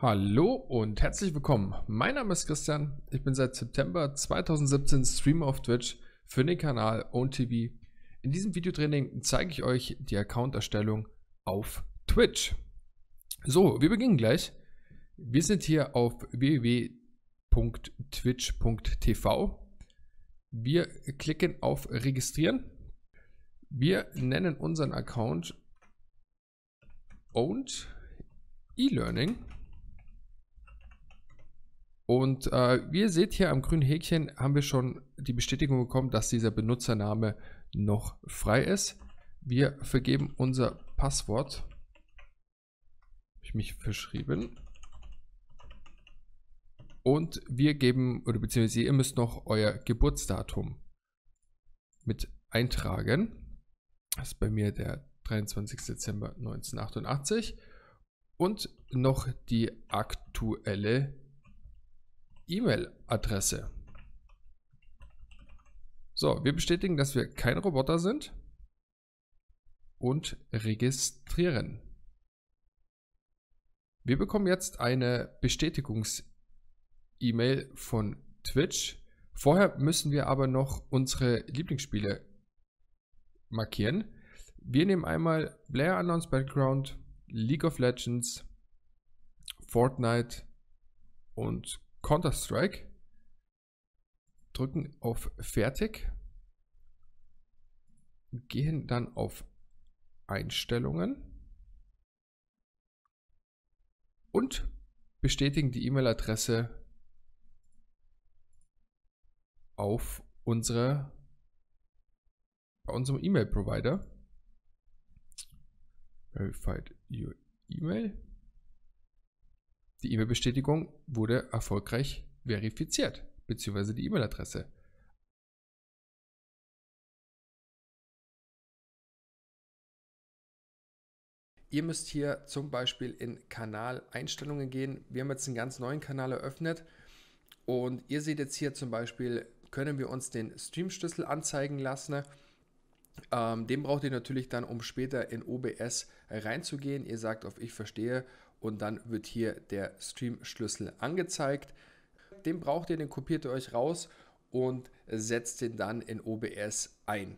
Hallo und herzlich willkommen. Mein Name ist Christian. Ich bin seit September 2017 Streamer auf Twitch für den Kanal OwnTV. In diesem Videotraining zeige ich euch die Account-Erstellung auf Twitch. So, wir beginnen gleich. Wir sind hier auf www.twitch.tv. Wir klicken auf Registrieren. Wir nennen unseren Account Owned E-Learning. Und äh, wie ihr seht hier am grünen Häkchen haben wir schon die Bestätigung bekommen, dass dieser Benutzername noch frei ist. Wir vergeben unser Passwort. Habe ich mich verschrieben. Und wir geben, oder beziehungsweise ihr müsst noch euer Geburtsdatum mit eintragen. Das ist bei mir der 23. Dezember 1988. Und noch die aktuelle E-Mail-Adresse. So, wir bestätigen, dass wir kein Roboter sind und registrieren. Wir bekommen jetzt eine Bestätigungs-E-Mail von Twitch. Vorher müssen wir aber noch unsere Lieblingsspiele markieren. Wir nehmen einmal Blair Unknowns Background, League of Legends, Fortnite und Counter-Strike, drücken auf Fertig, gehen dann auf Einstellungen und bestätigen die E-Mail-Adresse auf unsere bei unserem E-Mail-Provider. Verified your E-Mail. Die E-Mail-Bestätigung wurde erfolgreich verifiziert, beziehungsweise die E-Mail-Adresse. Ihr müsst hier zum Beispiel in Kanaleinstellungen gehen. Wir haben jetzt einen ganz neuen Kanal eröffnet und ihr seht jetzt hier zum Beispiel, können wir uns den Stream-Schlüssel anzeigen lassen. Ähm, den braucht ihr natürlich dann, um später in OBS reinzugehen. Ihr sagt auf Ich verstehe und dann wird hier der Stream-Schlüssel angezeigt. Den braucht ihr, den kopiert ihr euch raus und setzt den dann in OBS ein.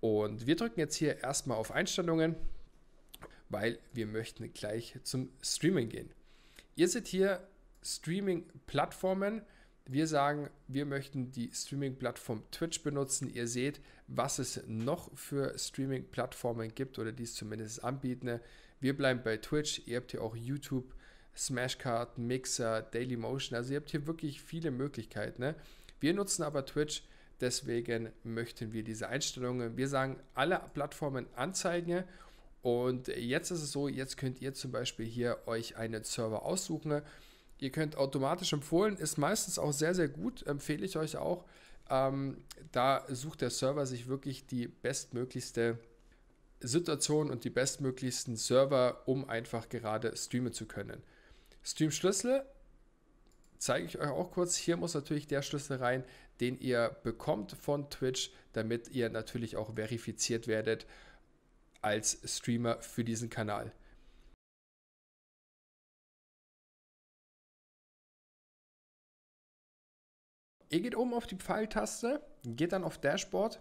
Und wir drücken jetzt hier erstmal auf Einstellungen, weil wir möchten gleich zum Streaming gehen. Ihr seht hier Streaming-Plattformen. Wir sagen, wir möchten die Streaming-Plattform Twitch benutzen. Ihr seht, was es noch für Streaming-Plattformen gibt oder die es zumindest anbieten. Wir bleiben bei Twitch. Ihr habt hier auch YouTube, Smashcard, Mixer, Daily Motion. Also ihr habt hier wirklich viele Möglichkeiten. Ne? Wir nutzen aber Twitch, deswegen möchten wir diese Einstellungen. Wir sagen alle Plattformen anzeigen. Und jetzt ist es so, jetzt könnt ihr zum Beispiel hier euch einen Server aussuchen. Ihr könnt automatisch empfohlen, ist meistens auch sehr, sehr gut, empfehle ich euch auch. Ähm, da sucht der Server sich wirklich die bestmöglichste Situation und die bestmöglichsten Server, um einfach gerade streamen zu können. Stream-Schlüssel zeige ich euch auch kurz. Hier muss natürlich der Schlüssel rein, den ihr bekommt von Twitch, damit ihr natürlich auch verifiziert werdet als Streamer für diesen Kanal. Ihr geht oben auf die Pfeiltaste, geht dann auf Dashboard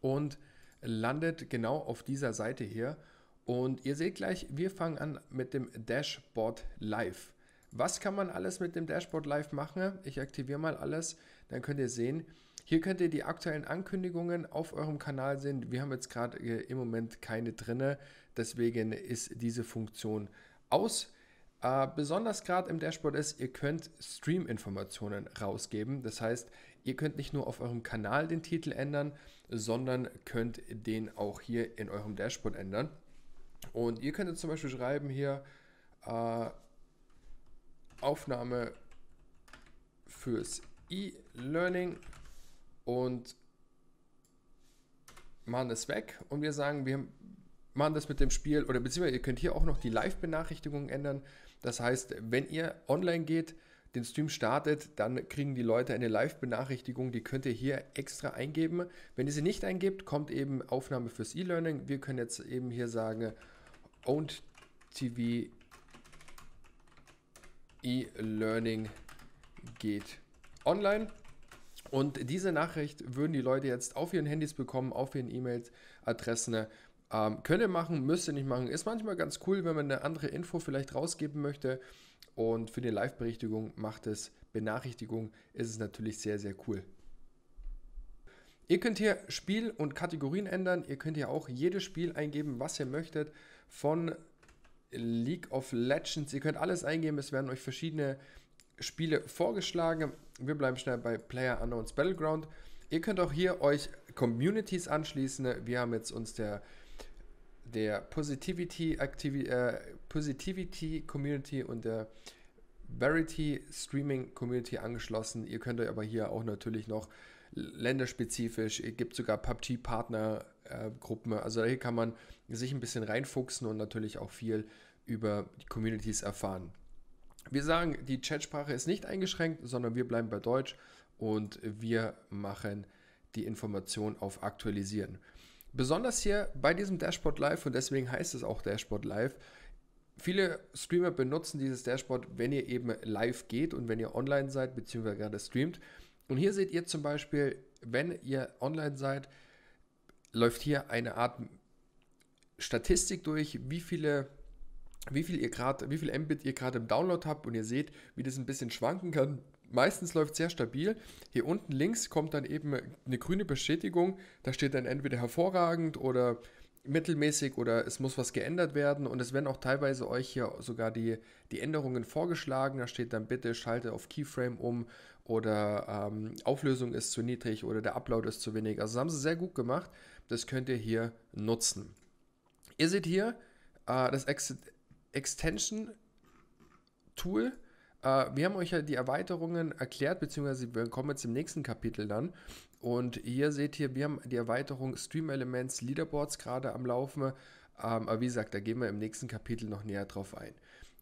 und landet genau auf dieser Seite hier. Und ihr seht gleich, wir fangen an mit dem Dashboard Live. Was kann man alles mit dem Dashboard Live machen? Ich aktiviere mal alles, dann könnt ihr sehen. Hier könnt ihr die aktuellen Ankündigungen auf eurem Kanal sehen. Wir haben jetzt gerade äh, im Moment keine drinne, deswegen ist diese Funktion aus. Äh, besonders gerade im Dashboard ist, ihr könnt Stream-Informationen rausgeben. Das heißt, ihr könnt nicht nur auf eurem Kanal den Titel ändern, sondern könnt den auch hier in eurem Dashboard ändern. Und ihr könnt jetzt zum Beispiel schreiben hier äh, Aufnahme fürs E-Learning und machen es weg und wir sagen, wir machen das mit dem Spiel oder beziehungsweise ihr könnt hier auch noch die Live-Benachrichtigung ändern. Das heißt, wenn ihr online geht, den Stream startet, dann kriegen die Leute eine Live-Benachrichtigung, die könnt ihr hier extra eingeben. Wenn ihr sie nicht eingebt, kommt eben Aufnahme fürs E-Learning. Wir können jetzt eben hier sagen, Owned TV E-Learning geht online. Und diese Nachricht würden die Leute jetzt auf ihren Handys bekommen, auf ihren E-Mail-Adressen ähm, könnte machen, ihr nicht machen. Ist manchmal ganz cool, wenn man eine andere Info vielleicht rausgeben möchte. Und für die Live-Berichtigung macht es Benachrichtigung, ist es natürlich sehr, sehr cool. Ihr könnt hier Spiel und Kategorien ändern. Ihr könnt hier auch jedes Spiel eingeben, was ihr möchtet. Von League of Legends. Ihr könnt alles eingeben. Es werden euch verschiedene Spiele vorgeschlagen. Wir bleiben schnell bei Player Unknowns Battleground. Ihr könnt auch hier euch Communities anschließen. Wir haben jetzt uns der der Positivity, Activi äh, Positivity Community und der Verity Streaming Community angeschlossen. Ihr könnt euch aber hier auch natürlich noch länderspezifisch, es gibt sogar PUBG-Partner-Gruppen. Äh, also hier kann man sich ein bisschen reinfuchsen und natürlich auch viel über die Communities erfahren. Wir sagen, die Chatsprache ist nicht eingeschränkt, sondern wir bleiben bei Deutsch und wir machen die Information auf Aktualisieren. Besonders hier bei diesem Dashboard Live und deswegen heißt es auch Dashboard Live. Viele Streamer benutzen dieses Dashboard, wenn ihr eben live geht und wenn ihr online seid bzw. gerade streamt. Und hier seht ihr zum Beispiel, wenn ihr online seid, läuft hier eine Art Statistik durch, wie viele wie viel ihr gerade, wie viel Mbit ihr gerade im Download habt und ihr seht, wie das ein bisschen schwanken kann meistens läuft sehr stabil. Hier unten links kommt dann eben eine grüne Bestätigung. Da steht dann entweder hervorragend oder mittelmäßig oder es muss was geändert werden und es werden auch teilweise euch hier sogar die, die Änderungen vorgeschlagen. Da steht dann bitte schalte auf Keyframe um oder ähm, Auflösung ist zu niedrig oder der Upload ist zu wenig. Also das haben sie sehr gut gemacht. Das könnt ihr hier nutzen. Ihr seht hier äh, das Ex Extension Tool äh, wir haben euch ja die Erweiterungen erklärt, beziehungsweise wir kommen jetzt im nächsten Kapitel dann. Und hier seht ihr, wir haben die Erweiterung Stream Elements Leaderboards gerade am Laufen. Ähm, aber wie gesagt, da gehen wir im nächsten Kapitel noch näher drauf ein.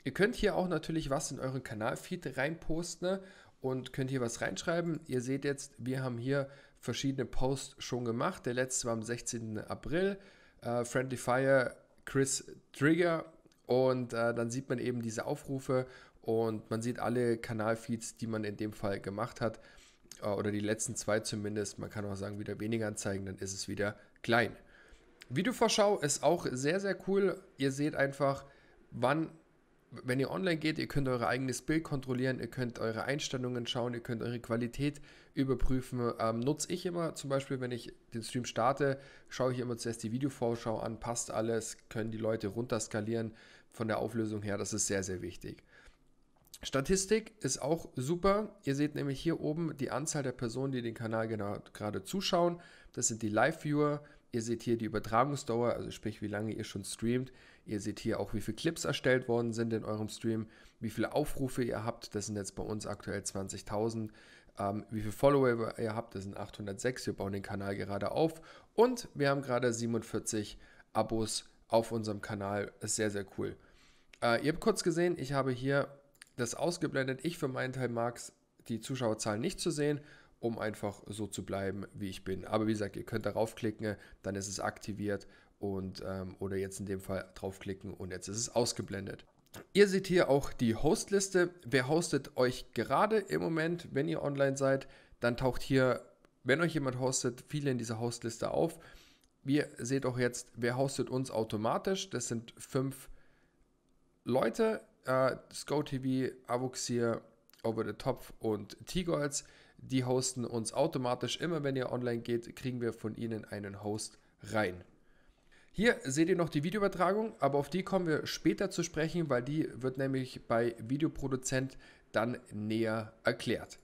Ihr könnt hier auch natürlich was in euren Kanalfeed reinposten ne? und könnt hier was reinschreiben. Ihr seht jetzt, wir haben hier verschiedene Posts schon gemacht. Der letzte war am 16. April. Äh, Friendly Fire, Chris Trigger und äh, dann sieht man eben diese Aufrufe und man sieht alle Kanalfeeds, die man in dem Fall gemacht hat äh, oder die letzten zwei zumindest. Man kann auch sagen, wieder weniger anzeigen, dann ist es wieder klein. Videovorschau ist auch sehr, sehr cool. Ihr seht einfach, wann, wenn ihr online geht, ihr könnt euer eigenes Bild kontrollieren, ihr könnt eure Einstellungen schauen, ihr könnt eure Qualität überprüfen. Ähm, nutze ich immer zum Beispiel, wenn ich den Stream starte, schaue ich immer zuerst die Videovorschau an, passt alles, können die Leute runterskalieren von der Auflösung her. Das ist sehr, sehr wichtig. Statistik ist auch super. Ihr seht nämlich hier oben die Anzahl der Personen, die den Kanal genau, gerade zuschauen. Das sind die Live-Viewer. Ihr seht hier die Übertragungsdauer, also sprich, wie lange ihr schon streamt. Ihr seht hier auch, wie viele Clips erstellt worden sind in eurem Stream, wie viele Aufrufe ihr habt. Das sind jetzt bei uns aktuell 20.000. Ähm, wie viele Follower ihr habt, das sind 806. Wir bauen den Kanal gerade auf. Und wir haben gerade 47 Abos auf unserem Kanal. Ist sehr, sehr cool. Äh, ihr habt kurz gesehen, ich habe hier das ausgeblendet. Ich für meinen Teil mag es, die Zuschauerzahlen nicht zu sehen, um einfach so zu bleiben, wie ich bin. Aber wie gesagt, ihr könnt darauf klicken, dann ist es aktiviert und ähm, oder jetzt in dem Fall draufklicken und jetzt ist es ausgeblendet. Ihr seht hier auch die Hostliste. Wer hostet euch gerade im Moment, wenn ihr online seid, dann taucht hier, wenn euch jemand hostet, viele in dieser Hostliste auf. Wir seht auch jetzt, wer hostet uns automatisch. Das sind fünf Leute äh, ScoTV, Avoxir, Over the Topf und T-Golds. Die hosten uns automatisch. Immer wenn ihr online geht, kriegen wir von ihnen einen Host rein. Hier seht ihr noch die Videoübertragung, aber auf die kommen wir später zu sprechen, weil die wird nämlich bei Videoproduzent dann näher erklärt.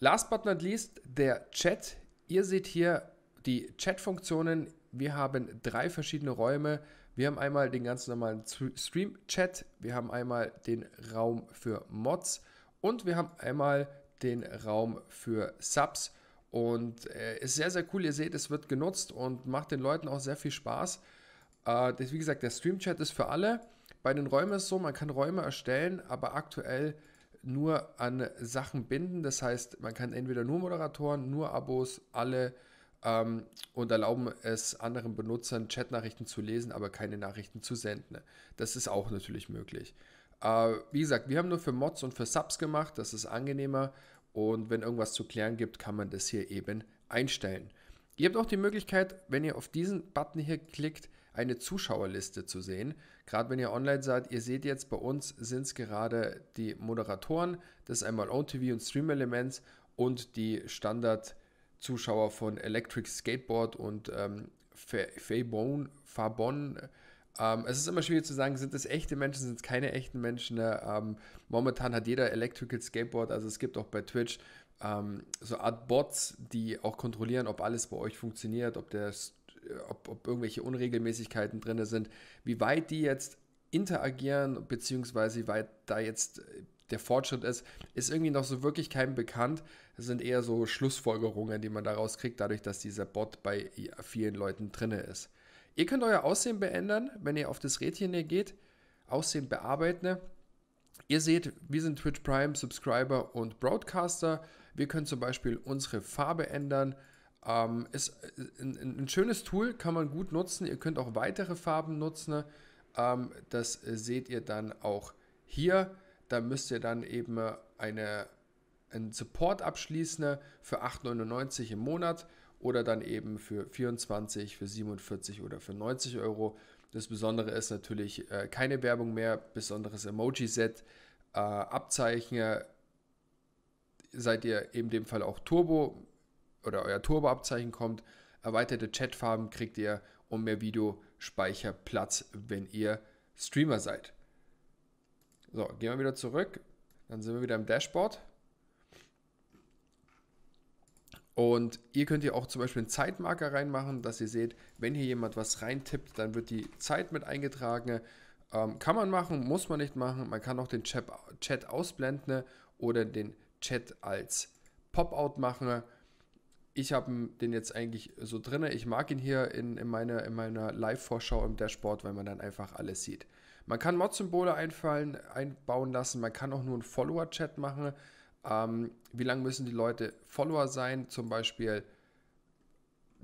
Last but not least der Chat. Ihr seht hier die Chat-Funktionen. Wir haben drei verschiedene Räume wir haben einmal den ganz normalen Stream-Chat, wir haben einmal den Raum für Mods und wir haben einmal den Raum für Subs. Und äh, ist sehr, sehr cool. Ihr seht, es wird genutzt und macht den Leuten auch sehr viel Spaß. Äh, das, wie gesagt, der Stream-Chat ist für alle. Bei den Räumen ist es so, man kann Räume erstellen, aber aktuell nur an Sachen binden. Das heißt, man kann entweder nur Moderatoren, nur Abos, alle ähm, und erlauben es anderen Benutzern, Chatnachrichten zu lesen, aber keine Nachrichten zu senden. Das ist auch natürlich möglich. Äh, wie gesagt, wir haben nur für Mods und für Subs gemacht, das ist angenehmer und wenn irgendwas zu klären gibt, kann man das hier eben einstellen. Ihr habt auch die Möglichkeit, wenn ihr auf diesen Button hier klickt, eine Zuschauerliste zu sehen. Gerade wenn ihr online seid, ihr seht jetzt, bei uns sind es gerade die Moderatoren, das ist einmal OwnTV und Stream Elements und die Standard- Zuschauer von Electric Skateboard und ähm, Fabon. ähm, es ist immer schwierig zu sagen, sind es echte Menschen, sind es keine echten Menschen. Ne? Ähm, momentan hat jeder Electrical Skateboard, also es gibt auch bei Twitch ähm, so Art Bots, die auch kontrollieren, ob alles bei euch funktioniert, ob, der, äh, ob, ob irgendwelche Unregelmäßigkeiten drin sind, wie weit die jetzt interagieren, beziehungsweise wie weit da jetzt der Fortschritt ist, ist irgendwie noch so wirklich keinem bekannt. Es sind eher so Schlussfolgerungen, die man daraus kriegt, dadurch, dass dieser Bot bei vielen Leuten drinne ist. Ihr könnt euer Aussehen beändern, wenn ihr auf das Rädchen hier geht, Aussehen bearbeiten. Ihr seht, wir sind Twitch Prime, Subscriber und Broadcaster. Wir können zum Beispiel unsere Farbe ändern. Ähm, ist äh, ein, ein, schönes Tool, kann man gut nutzen. Ihr könnt auch weitere Farben nutzen. Ähm, das äh, seht ihr dann auch hier da müsst ihr dann eben äh, eine, einen Support abschließen für 8,99 im Monat oder dann eben für 24, für 47 oder für 90 Euro. Das Besondere ist natürlich äh, keine Werbung mehr, besonderes Emoji-Set, äh, Abzeichen. Seid ihr eben dem Fall auch Turbo oder euer Turbo-Abzeichen kommt, erweiterte Chatfarben kriegt ihr und mehr Videospeicherplatz, wenn ihr Streamer seid. So, gehen wir wieder zurück. Dann sind wir wieder im Dashboard. Und ihr könnt hier auch zum Beispiel einen Zeitmarker reinmachen, dass ihr seht, wenn hier jemand was reintippt, dann wird die Zeit mit eingetragen. Ähm, kann man machen, muss man nicht machen. Man kann auch den Chat, Chat ausblenden oder den Chat als Pop-out machen. Ich habe den jetzt eigentlich so drin. Ich mag ihn hier in, in meiner, in meiner Live-Vorschau im Dashboard, weil man dann einfach alles sieht. Man kann Mod-Symbole einbauen lassen, man kann auch nur einen Follower-Chat machen. Ähm, wie lange müssen die Leute Follower sein? Zum Beispiel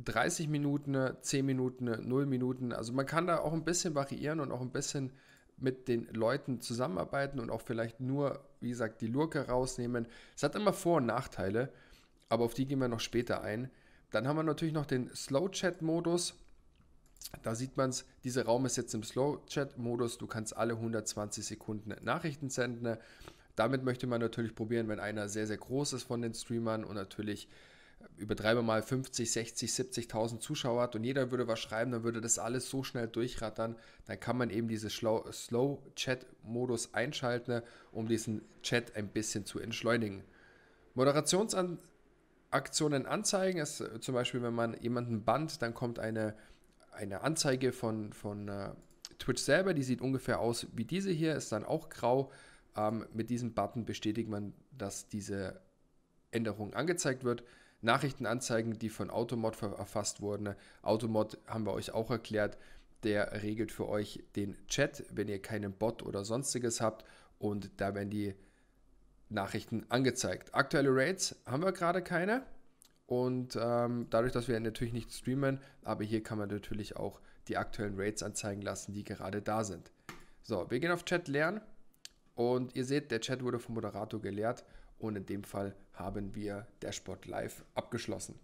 30 Minuten, 10 Minuten, 0 Minuten. Also man kann da auch ein bisschen variieren und auch ein bisschen mit den Leuten zusammenarbeiten und auch vielleicht nur, wie gesagt, die Lurke rausnehmen. Es hat immer Vor- und Nachteile, aber auf die gehen wir noch später ein. Dann haben wir natürlich noch den Slow-Chat-Modus. Da sieht man es, dieser Raum ist jetzt im Slow-Chat-Modus. Du kannst alle 120 Sekunden Nachrichten senden. Damit möchte man natürlich probieren, wenn einer sehr, sehr groß ist von den Streamern und natürlich äh, übertreibe mal 50, 60, 70.000 Zuschauer hat und jeder würde was schreiben, dann würde das alles so schnell durchrattern. Dann kann man eben diesen Slow-Chat-Modus einschalten, um diesen Chat ein bisschen zu entschleunigen. Moderationsaktionen anzeigen ist äh, zum Beispiel, wenn man jemanden bannt, dann kommt eine eine Anzeige von, von äh, Twitch selber, die sieht ungefähr aus wie diese hier, ist dann auch grau. Ähm, mit diesem Button bestätigt man, dass diese Änderung angezeigt wird. Nachrichten anzeigen, die von Automod verfasst wurden. Automod haben wir euch auch erklärt, der regelt für euch den Chat, wenn ihr keinen Bot oder sonstiges habt und da werden die Nachrichten angezeigt. Aktuelle Rates haben wir gerade keine. Und ähm, dadurch, dass wir natürlich nicht streamen, aber hier kann man natürlich auch die aktuellen Rates anzeigen lassen, die gerade da sind. So, wir gehen auf Chat lernen und ihr seht, der Chat wurde vom Moderator gelehrt und in dem Fall haben wir Dashboard Live abgeschlossen.